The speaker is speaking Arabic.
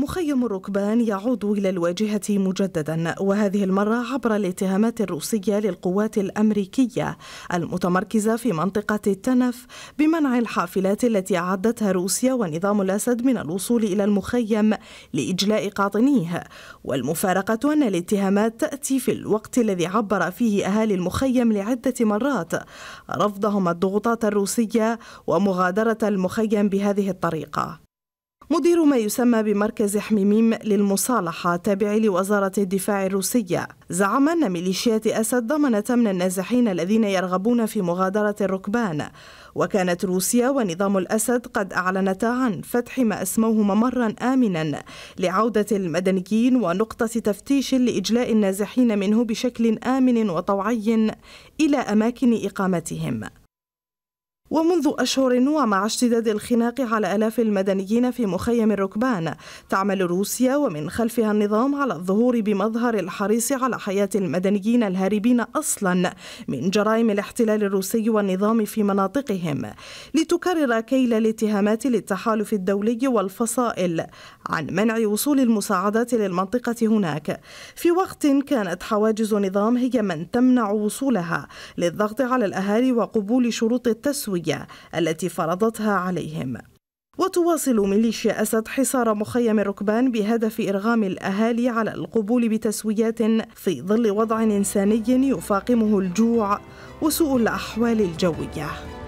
مخيم الركبان يعود إلى الواجهة مجددا وهذه المرة عبر الاتهامات الروسية للقوات الأمريكية المتمركزة في منطقة التنف بمنع الحافلات التي أعدتها روسيا ونظام الأسد من الوصول إلى المخيم لإجلاء قاطنيه والمفارقة أن الاتهامات تأتي في الوقت الذي عبر فيه أهالي المخيم لعدة مرات رفضهم الضغوطات الروسية ومغادرة المخيم بهذه الطريقة مدير ما يسمى بمركز حميميم للمصالحة تابع لوزارة الدفاع الروسية زعم أن ميليشيات أسد ضمنت أمن النازحين الذين يرغبون في مغادرة الركبان وكانت روسيا ونظام الأسد قد أعلنتا عن فتح ما أسموه ممرا آمنا لعودة المدنيين ونقطة تفتيش لإجلاء النازحين منه بشكل آمن وطوعي إلى أماكن إقامتهم ومنذ أشهر ومع اشتداد الخناق على ألاف المدنيين في مخيم الركبان تعمل روسيا ومن خلفها النظام على الظهور بمظهر الحريص على حياة المدنيين الهاربين أصلا من جرائم الاحتلال الروسي والنظام في مناطقهم لتكرر كيل الاتهامات للتحالف الدولي والفصائل عن منع وصول المساعدات للمنطقة هناك في وقت كانت حواجز نظام هي من تمنع وصولها للضغط على الأهالي وقبول شروط التسوية الجوية التي فرضتها عليهم وتواصل ميليشيا أسد حصار مخيم ركبان بهدف إرغام الأهالي على القبول بتسويات في ظل وضع إنساني يفاقمه الجوع وسوء الأحوال الجوية